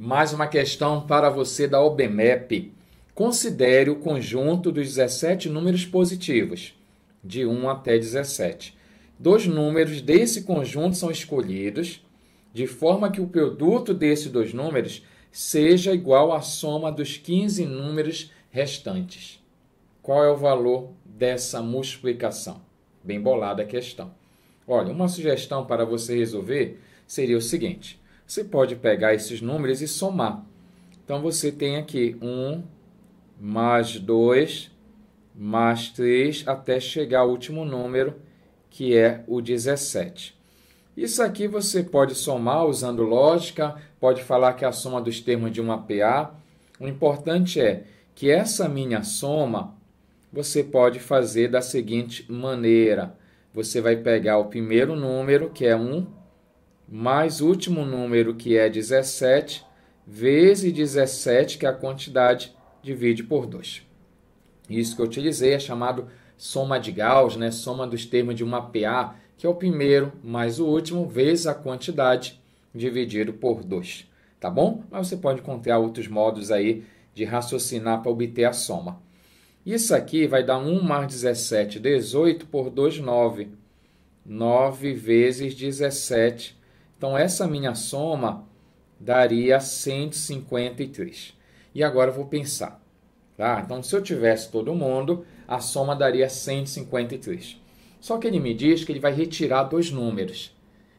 Mais uma questão para você da OBMEP. Considere o conjunto dos 17 números positivos, de 1 até 17. Dois números desse conjunto são escolhidos, de forma que o produto desses dois números seja igual à soma dos 15 números restantes. Qual é o valor dessa multiplicação? Bem bolada a questão. Olha, uma sugestão para você resolver seria o seguinte: você pode pegar esses números e somar. Então você tem aqui 1 mais 2 mais 3 até chegar ao último número, que é o 17. Isso aqui você pode somar usando lógica, pode falar que é a soma dos termos de uma PA. O importante é que essa minha soma você pode fazer da seguinte maneira. Você vai pegar o primeiro número, que é 1, mais o último número que é 17, vezes 17, que é a quantidade, divide por 2. Isso que eu utilizei é chamado soma de Gauss, né? soma dos termos de uma PA, que é o primeiro mais o último, vezes a quantidade, dividido por 2. Tá bom? Mas você pode encontrar outros modos aí de raciocinar para obter a soma. Isso aqui vai dar 1 mais 17, 18 por 2, 9. 9 vezes 17, então, essa minha soma daria 153. E agora eu vou pensar. Tá? Então, se eu tivesse todo mundo, a soma daria 153. Só que ele me diz que ele vai retirar dois números.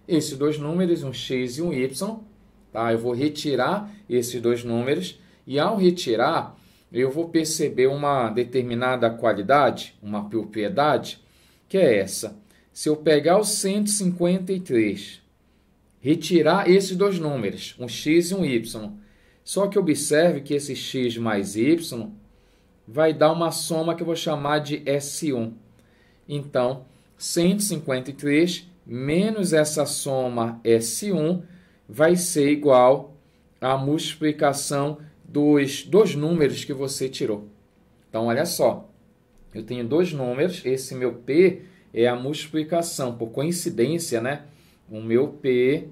Esses dois números, um x e um y, tá? eu vou retirar esses dois números. E ao retirar, eu vou perceber uma determinada qualidade, uma propriedade, que é essa. Se eu pegar o 153 retirar esses dois números, um x e um y. Só que observe que esse x mais y vai dar uma soma que eu vou chamar de S1. Então, 153 menos essa soma S1 vai ser igual à multiplicação dos dois números que você tirou. Então, olha só, eu tenho dois números, esse meu P é a multiplicação, por coincidência, né? O meu P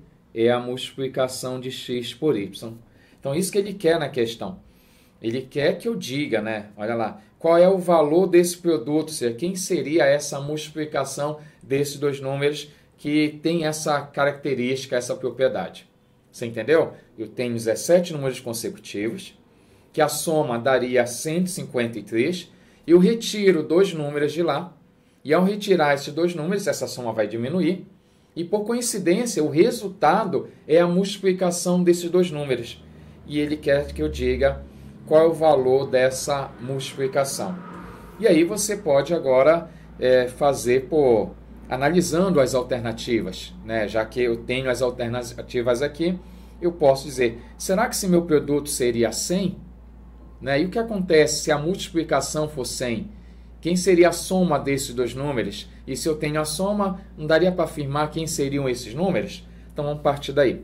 é a multiplicação de x por y. Então, isso que ele quer na questão. Ele quer que eu diga, né? Olha lá, qual é o valor desse produto? Ou seja, quem seria essa multiplicação desses dois números que tem essa característica, essa propriedade? Você entendeu? Eu tenho 17 números consecutivos, que a soma daria 153. e Eu retiro dois números de lá, e ao retirar esses dois números, essa soma vai diminuir. E por coincidência, o resultado é a multiplicação desses dois números. E ele quer que eu diga qual é o valor dessa multiplicação. E aí você pode agora é, fazer por analisando as alternativas, né? Já que eu tenho as alternativas aqui, eu posso dizer: será que se meu produto seria 100? Né? E o que acontece se a multiplicação for 100? Quem seria a soma desses dois números? E se eu tenho a soma, não daria para afirmar quem seriam esses números? Então vamos partir daí.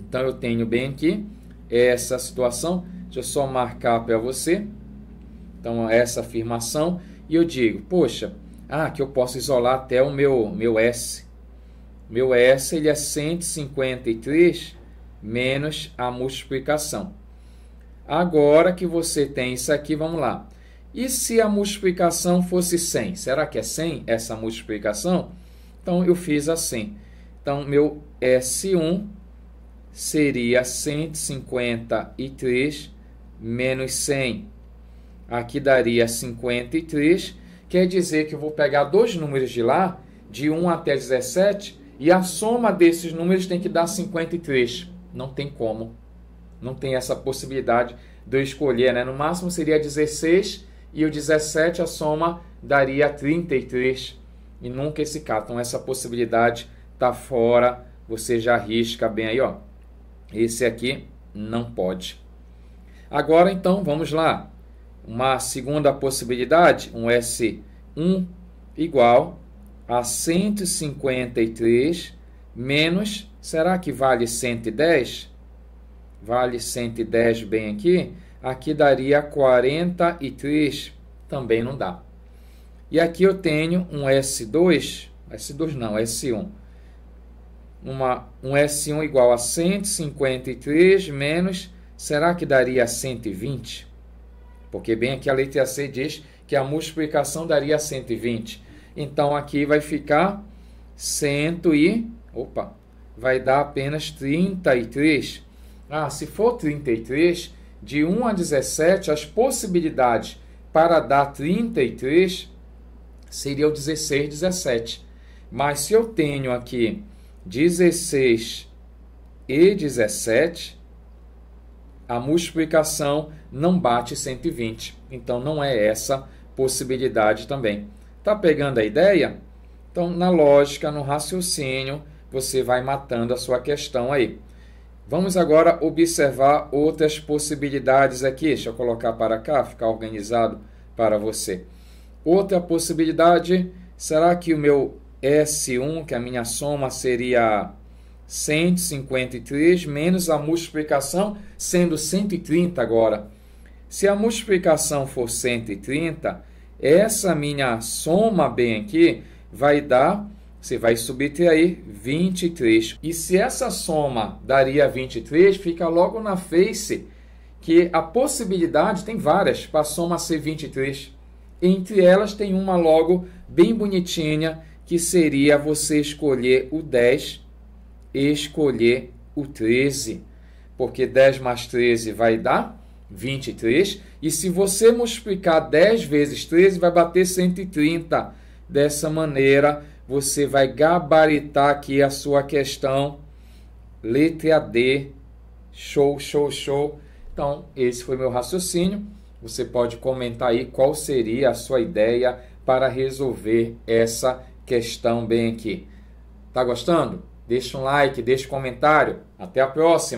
Então eu tenho bem aqui essa situação. Deixa eu só marcar para você. Então essa afirmação. E eu digo, poxa, ah, que eu posso isolar até o meu, meu S. Meu S ele é 153 menos a multiplicação. Agora que você tem isso aqui, vamos lá. E se a multiplicação fosse 100? Será que é 100 essa multiplicação? Então, eu fiz assim. Então, meu S1 seria 153 menos 100. Aqui daria 53. Quer dizer que eu vou pegar dois números de lá, de 1 até 17, e a soma desses números tem que dar 53. Não tem como. Não tem essa possibilidade de eu escolher, né? No máximo seria 16 e o 17 a soma daria 33 e nunca esse K. Então essa possibilidade está fora, você já risca bem aí, ó. Esse aqui não pode. Agora então vamos lá. Uma segunda possibilidade, um S1 igual a 153 menos, será que vale 110? Vale 110 bem aqui? Aqui daria 43, também não dá. E aqui eu tenho um S2, S2 não, S1. Uma, um S1 igual a 153 menos, será que daria 120? Porque bem aqui a letra C diz que a multiplicação daria 120. Então aqui vai ficar 100 e, opa, vai dar apenas 33. Ah, se for 33, de 1 a 17, as possibilidades para dar 33 seria o 16, 17. Mas se eu tenho aqui 16 e 17, a multiplicação não bate 120. Então não é essa possibilidade também. Tá pegando a ideia? Então, na lógica, no raciocínio, você vai matando a sua questão aí. Vamos agora observar outras possibilidades aqui. Deixa eu colocar para cá, ficar organizado para você. Outra possibilidade, será que o meu S1, que é a minha soma seria 153 menos a multiplicação, sendo 130 agora. Se a multiplicação for 130, essa minha soma bem aqui vai dar você vai subtrair 23. E se essa soma daria 23, fica logo na face que a possibilidade tem várias para a soma ser 23. Entre elas tem uma logo bem bonitinha, que seria você escolher o 10 e escolher o 13. Porque 10 mais 13 vai dar 23. E se você multiplicar 10 vezes 13, vai bater 130. Dessa maneira, você vai gabaritar aqui a sua questão. Letra D. Show, show, show. Então, esse foi meu raciocínio. Você pode comentar aí qual seria a sua ideia para resolver essa questão bem aqui. Tá gostando? Deixa um like, deixa um comentário. Até a próxima!